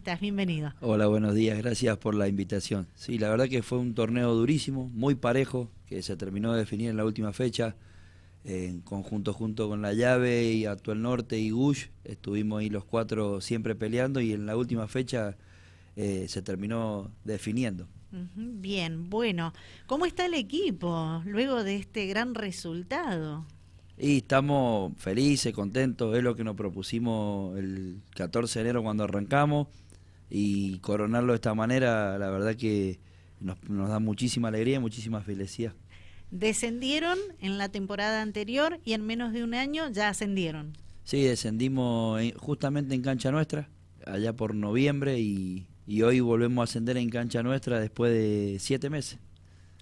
estás? Bienvenido. Hola, buenos días, gracias por la invitación. Sí, la verdad que fue un torneo durísimo, muy parejo, que se terminó de definir en la última fecha, en conjunto junto con La Llave y Actual Norte y Gush, estuvimos ahí los cuatro siempre peleando y en la última fecha eh, se terminó definiendo. Bien, bueno, ¿cómo está el equipo luego de este gran resultado? Y estamos felices, contentos, es lo que nos propusimos el 14 de enero cuando arrancamos y coronarlo de esta manera, la verdad que nos, da muchísima alegría y muchísima felicidad. Descendieron en la temporada anterior y en menos de un año ya ascendieron. Sí, descendimos justamente en cancha nuestra, allá por noviembre y, hoy volvemos a ascender en cancha nuestra después de siete meses.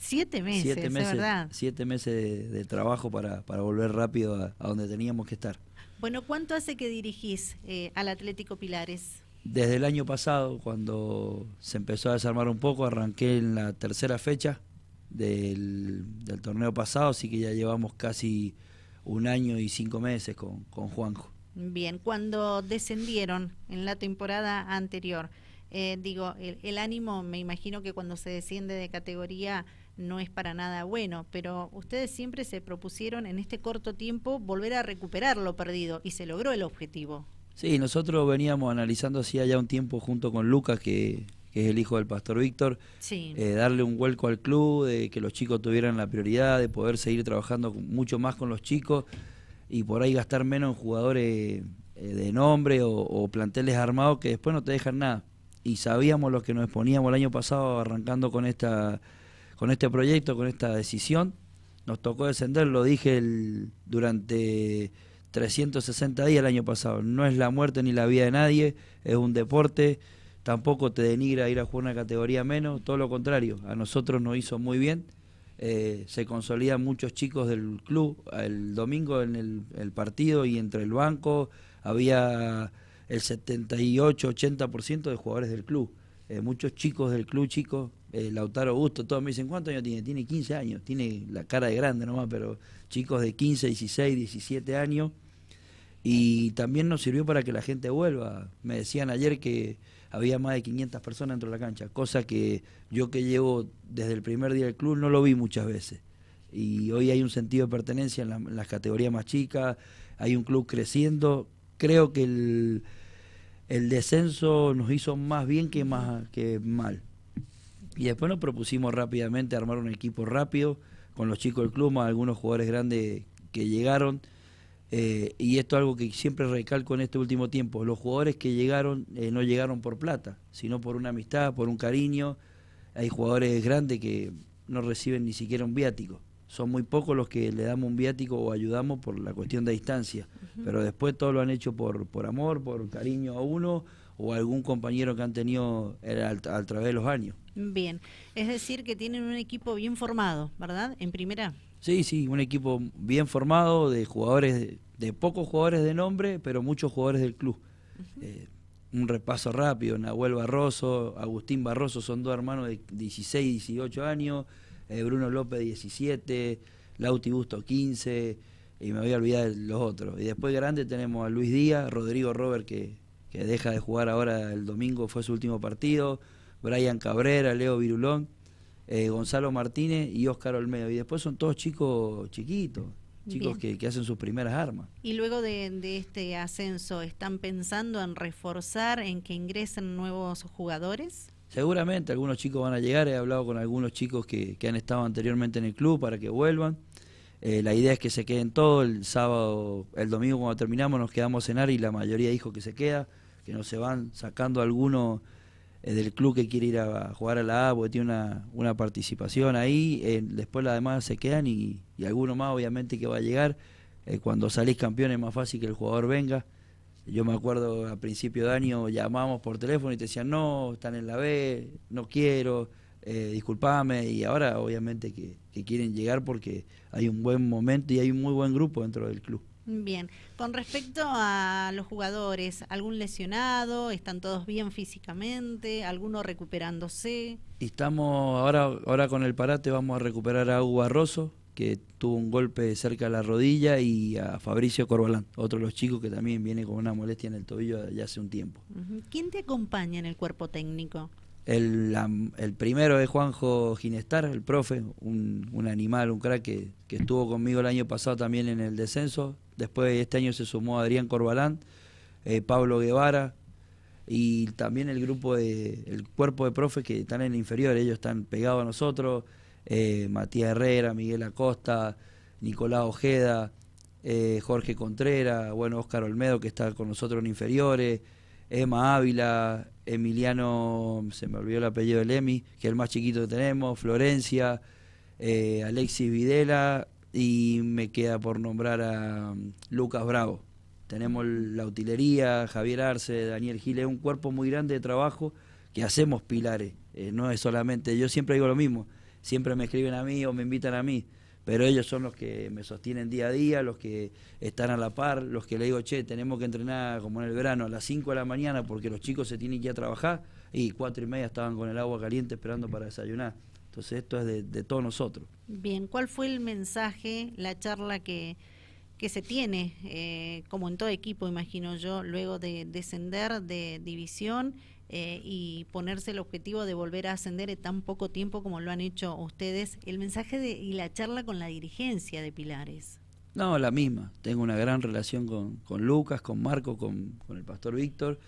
Siete meses, siete meses, ¿verdad? Siete meses de, trabajo para, volver rápido a, donde teníamos que estar. Bueno, ¿cuánto hace que dirigís eh, al Atlético Pilares? desde el año pasado, cuando se empezó a desarmar un poco, arranqué en la tercera fecha del, torneo pasado, así que ya llevamos casi un año y cinco meses con, con Juanjo. Bien, cuando descendieron en la temporada anterior, eh, digo, el, ánimo me imagino que cuando se desciende de categoría no es para nada bueno, pero ustedes siempre se propusieron en este corto tiempo volver a recuperar lo perdido y se logró el objetivo. Sí, nosotros veníamos analizando hacía ya un tiempo junto con Lucas, que, es el hijo del pastor Víctor, eh, darle un vuelco al club, de que los chicos tuvieran la prioridad, de poder seguir trabajando mucho más con los chicos y por ahí gastar menos en jugadores eh, de nombre o, planteles armados que después no te dejan nada. Y sabíamos lo que nos exponíamos el año pasado arrancando con esta con este proyecto, con esta decisión. Nos tocó descender, lo dije el, durante 360 días el año pasado. No es la muerte ni la vida de nadie, es un deporte, tampoco te denigra ir a jugar una categoría menos, todo lo contrario, a nosotros nos hizo muy bien. Eh, se consolidan muchos chicos del club. El domingo en el, partido y entre el banco había el 78-80% de jugadores del club. Eh, muchos chicos del club, chicos, eh, Lautaro Gusto, todos me dicen, ¿cuántos años tiene? Tiene 15 años, tiene la cara de grande nomás, pero chicos de 15, 16, 17 años y también nos sirvió para que la gente vuelva. Me decían ayer que había más de 500 personas dentro de la cancha, cosa que yo que llevo desde el primer día del club no lo vi muchas veces. Y hoy hay un sentido de pertenencia en, las categorías más chicas, hay un club creciendo. Creo que el, descenso nos hizo más bien que, más, que mal. Y después nos propusimos rápidamente armar un equipo rápido con los chicos del club, más algunos jugadores grandes que llegaron. Eh, y esto es algo que siempre recalco en este último tiempo. Los jugadores que llegaron eh, no llegaron por plata, sino por una amistad, por un cariño. Hay jugadores grandes que no reciben ni siquiera un viático. Son muy pocos los que le damos un viático o ayudamos por la cuestión de distancia. Pero después todos lo han hecho por, por amor, por cariño a uno o a algún compañero que han tenido eh, al través de los años. Bien, es decir que tienen un equipo bien formado, ¿verdad? En primera. Sí, sí, un equipo bien formado de jugadores, de, pocos jugadores de nombre, pero muchos jugadores del club. Eh, un repaso rápido, Nahuel Barroso, Agustín Barroso, son dos hermanos de 16, 18 años, eh, Bruno López 17, Lauti Busto 15, y me voy a olvidar de los otros. Y después grande tenemos a Luis Díaz, Rodrigo Robert que, que deja de jugar ahora el domingo, fue su último partido, Brian Cabrera, Leo Virulón, eh, Gonzalo Martínez y Óscar Olmedo. Y después son todos chicos chiquitos, chicos que, hacen sus primeras armas. Y luego de, este ascenso, ¿están pensando en reforzar, en que ingresen nuevos jugadores? Seguramente algunos chicos van a llegar, he hablado con algunos chicos que, han estado anteriormente en el club para que vuelvan. Eh, la idea es que se queden todos, el sábado, el domingo cuando terminamos nos quedamos a cenar y la mayoría dijo que se queda, que no se van sacando algunos del club que quiere ir a, jugar a la A porque tiene una, participación ahí, eh, después las demás se quedan y, alguno más obviamente que va a llegar. Eh, cuando salís campeón es más fácil que el jugador venga. Yo me acuerdo a principio de año llamamos por teléfono y te decían, no, están en la B, no quiero, eh, disculpame. Y ahora obviamente que quieren llegar porque hay un buen momento y hay un muy buen grupo dentro del club. Bien, con respecto a los jugadores, ¿algún lesionado? ¿Están todos bien físicamente? ¿Alguno recuperándose? Estamos ahora, ahora con el parate, vamos a recuperar a Hugo Barroso, que tuvo un golpe cerca de la rodilla, y a Fabricio Corbalán, otro de los chicos que también viene con una molestia en el tobillo ya hace un tiempo. ¿Quién te acompaña en el cuerpo técnico? El, primero es Juanjo Ginestar, el profe, un, animal, un crack que, estuvo conmigo el año pasado también en el descenso. Después este año se sumó Adrián Corbalán, eh, Pablo Guevara y también el grupo de, el cuerpo de profes que están en el inferior, ellos están pegados a nosotros, eh, Matías Herrera, Miguel Acosta, Nicolás Ojeda, eh, Jorge Contreras, bueno, Óscar Olmedo que está con nosotros en inferiores. Emma Ávila, Emiliano, se me olvidó el apellido del Emi, que es el más chiquito que tenemos, Florencia, eh, Alexis Videla y me queda por nombrar a mm, Lucas Bravo. Tenemos la utilería, Javier Arce, Daniel Gil, un cuerpo muy grande de trabajo que hacemos pilares, eh, no es solamente, yo siempre digo lo mismo, siempre me escriben a mí o me invitan a mí pero ellos son los que me sostienen día a día, los que están a la par, los que le digo, che, tenemos que entrenar como en el verano a las 5 de la mañana porque los chicos se tienen que ir a trabajar y cuatro y media estaban con el agua caliente esperando para desayunar. Entonces esto es de, de todos nosotros. Bien, ¿cuál fue el mensaje, la charla que, que se tiene, eh, como en todo equipo, imagino yo, luego de descender de división? Eh, y ponerse el objetivo de volver a ascender en tan poco tiempo como lo han hecho ustedes. El mensaje de, y la charla con la dirigencia de Pilares. No, la misma. Tengo una gran relación con, Lucas, con Marco, con, con el pastor Víctor.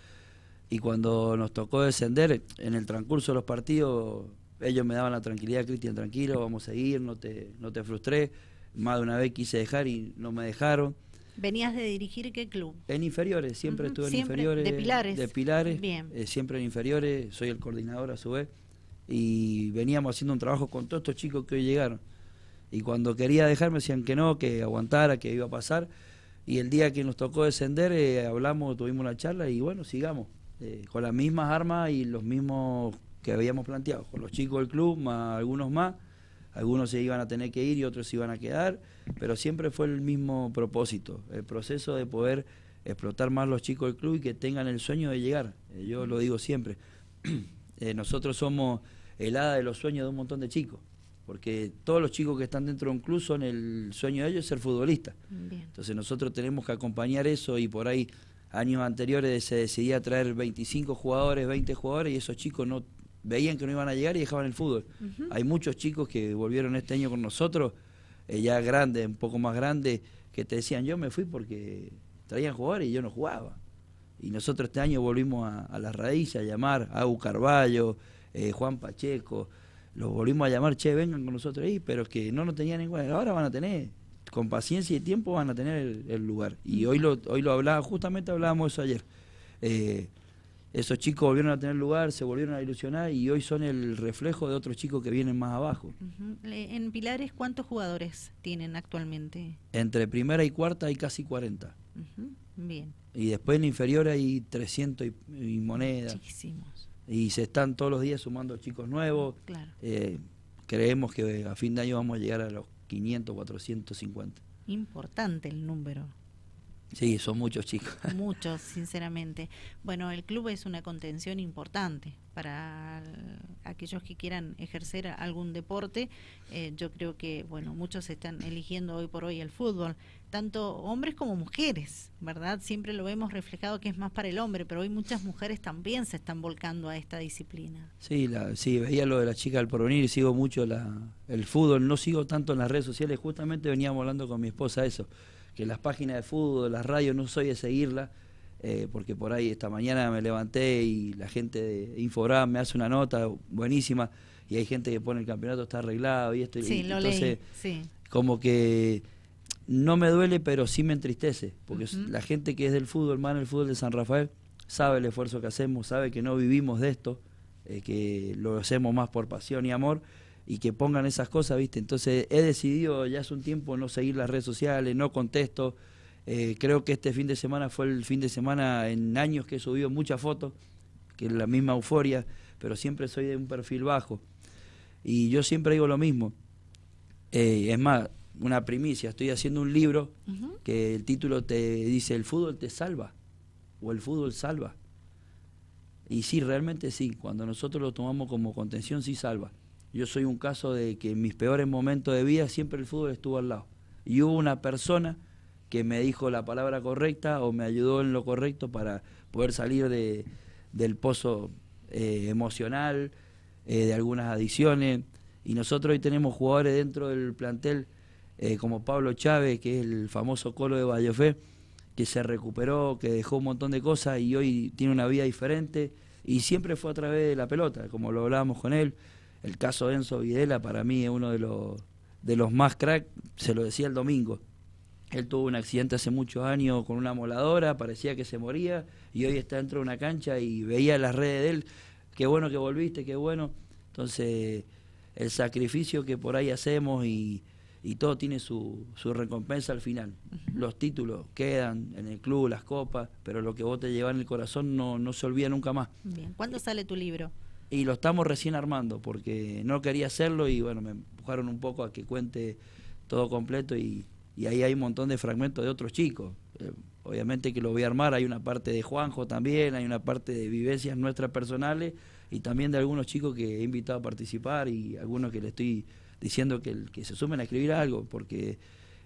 Y cuando nos tocó descender, en el transcurso de los partidos, ellos me daban la tranquilidad, Cristian, tranquilo, vamos a ir, no te, no te frustré. Más de una vez quise dejar y no me dejaron. ¿Venías de dirigir qué club? En inferiores, siempre estuve en inferiores. ¿De Pilares? De Pilares. Eh, siempre en inferiores, soy el coordinador a su vez. Y veníamos haciendo un trabajo con todos estos chicos que hoy llegaron. Y cuando quería dejarme decían que no, que aguantara, que iba a pasar. Y el día que nos tocó descender, eh, hablamos, tuvimos una charla y bueno, sigamos. Eh, con las mismas armas y los mismos que habíamos planteado, con los chicos del club, más algunos más algunos se iban a tener que ir y otros se iban a quedar, pero siempre fue el mismo propósito, el proceso de poder explotar más los chicos del club y que tengan el sueño de llegar. Eh, yo lo digo siempre, eh, nosotros somos el hada de los sueños de un montón de chicos, porque todos los chicos que están dentro de un club son el sueño de ellos ser futbolistas. Entonces nosotros tenemos que acompañar eso y por ahí años anteriores se decidía traer 25 jugadores, 20 jugadores y esos chicos no, veían que no iban a llegar y dejaban el fútbol. Hay muchos chicos que volvieron este año con nosotros, eh, ya grandes, un poco más grandes, que te decían, yo me fui porque traían jugadores y yo no jugaba. Y nosotros este año volvimos a, las raíces a llamar a u Carballo, eh, Juan Pacheco, los volvimos a llamar, che, vengan con nosotros ahí, pero que no nos tenían ninguna. Ahora van a tener, con paciencia y tiempo van a tener el, lugar. Y hoy lo, hoy lo hablaba, justamente hablábamos eso ayer. Eh, esos chicos volvieron a tener lugar, se volvieron a ilusionar y hoy son el reflejo de otros chicos que vienen más abajo. En Pilares, ¿cuántos jugadores tienen actualmente? Entre primera y cuarta hay casi 40. Bien. Y después en inferior hay 300 y, monedas. Muchísimos. Y se están todos los días sumando chicos nuevos. Claro. Eh, creemos que a fin de año vamos a llegar a los 500, 450. Importante el número. Sí, son muchos chicos. Muchos, sinceramente. Bueno, el club es una contención importante para aquellos que quieran ejercer algún deporte. Eh, yo creo que, bueno, muchos están eligiendo hoy por hoy el fútbol, tanto hombres como mujeres, ¿verdad? Siempre lo hemos reflejado que es más para el hombre, pero hoy muchas mujeres también se están volcando a esta disciplina. Sí, la, sí veía lo de la chica al porvenir, sigo mucho la, el fútbol, no sigo tanto en las redes sociales, justamente veníamos hablando con mi esposa eso que las páginas de fútbol, las radios, no soy de seguirla, eh, porque por ahí esta mañana me levanté y la gente de Infogram me hace una nota buenísima y hay gente que pone el campeonato está arreglado y esto. Sí, y, lo entonces, Sí. como que no me duele, pero sí me entristece, porque la gente que es del fútbol, hermano, el fútbol de San Rafael, sabe el esfuerzo que hacemos, sabe que no vivimos de esto, eh, que lo hacemos más por pasión y amor, y que pongan esas cosas, ¿viste? Entonces he decidido ya hace un tiempo no seguir las redes sociales, no contesto. Eh, creo que este fin de semana fue el fin de semana en años que he subido muchas fotos, que es la misma euforia, pero siempre soy de un perfil bajo. Y yo siempre digo lo mismo. Eh, es más, una primicia, estoy haciendo un libro que el título te dice El fútbol te salva o El fútbol salva. Y sí, realmente sí, cuando nosotros lo tomamos como contención sí salva. Yo soy un caso de que en mis peores momentos de vida siempre el fútbol estuvo al lado. Y hubo una persona que me dijo la palabra correcta o me ayudó en lo correcto para poder salir de, del pozo eh, emocional, eh, de algunas adicciones. Y nosotros hoy tenemos jugadores dentro del plantel eh, como Pablo Chávez, que es el famoso colo de Vallefe, que se recuperó, que dejó un montón de cosas y hoy tiene una vida diferente. Y siempre fue a través de la pelota, como lo hablábamos con él el caso de Enzo Videla para mí es uno de los, de los más crack, se lo decía el domingo. Él tuvo un accidente hace muchos años con una moladora, parecía que se moría y hoy está dentro de una cancha y veía las redes de él, qué bueno que volviste, qué bueno. Entonces, el sacrificio que por ahí hacemos y, todo tiene su, recompensa al final. Los títulos quedan en el club, las copas, pero lo que vos te llevas en el corazón no, se olvida nunca más. Bien. ¿Cuándo sale tu libro? y lo estamos recién armando porque no quería hacerlo y bueno, me empujaron un poco a que cuente todo completo y, ahí hay un montón de fragmentos de otros chicos. Eh, obviamente que lo voy a armar, hay una parte de Juanjo también, hay una parte de vivencias nuestras personales y también de algunos chicos que he invitado a participar y algunos que le estoy diciendo que, que se sumen a escribir algo porque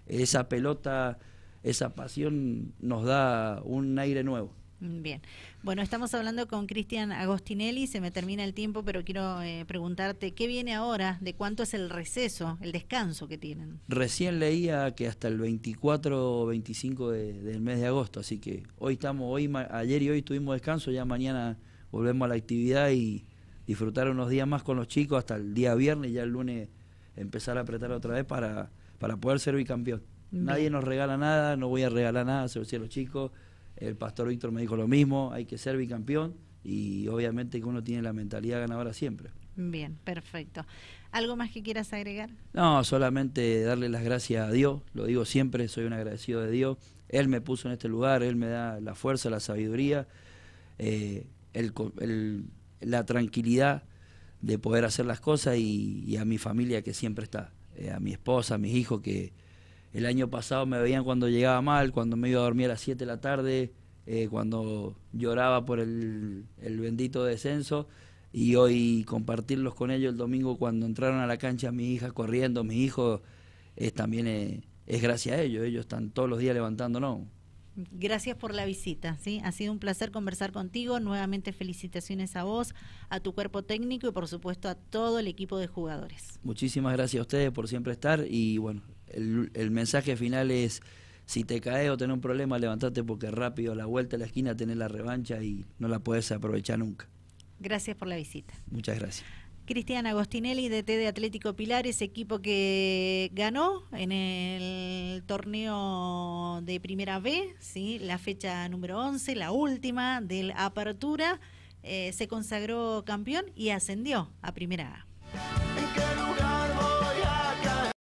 esa pelota, esa pasión nos da un aire nuevo. Mm, bien, bueno, estamos hablando con Cristian Agostinelli, se me termina el tiempo, pero quiero eh, preguntarte, ¿qué viene ahora? ¿De cuánto es el receso, el descanso que tienen? Recién leía que hasta el 24 o 25 del mes de agosto, así que hoy estamos, hoy ayer y hoy tuvimos descanso, ya mañana volvemos a la actividad y disfrutar unos días más con los chicos hasta el día viernes, ya el lunes empezar a apretar otra vez para, poder ser bicampeón. Nadie nos regala nada, no voy a regalar nada, se lo decía a los chicos el pastor Víctor me dijo lo mismo, hay que ser bicampeón y obviamente que uno tiene la mentalidad ganadora siempre. Bien, perfecto. ¿Algo más que quieras agregar? No, solamente darle las gracias a Dios, lo digo siempre, soy un agradecido de Dios. Él me puso en este lugar, Él me da la fuerza, la sabiduría, eh, la tranquilidad de poder hacer las cosas y, a mi familia que siempre está, eh, a mi esposa, a mis hijos que el año pasado me veían cuando llegaba mal, cuando me iba a dormir a las 7 de la tarde, eh, cuando lloraba por el, bendito descenso. Y hoy compartirlos con ellos el domingo cuando entraron a la cancha, mi hija corriendo, mi hijo, también eh, es, gracias a ellos. Ellos están todos los días levantándonos. Gracias por la visita, ¿sí? Ha sido un placer conversar contigo. Nuevamente felicitaciones a vos, a tu cuerpo técnico y por supuesto a todo el equipo de jugadores. Muchísimas gracias a ustedes por siempre estar y bueno, el, mensaje final es, si te caes o tenés un problema, levantate porque rápido, la vuelta a la esquina, tenés la revancha y no la podés aprovechar nunca. Gracias por la visita. Muchas gracias. Cristian Agostinelli, DT de Atlético Pilar, Pilares, equipo que ganó en el torneo de Primera B, ¿sí? la fecha número 11, la última de la apertura, eh, se consagró campeón y ascendió a Primera A.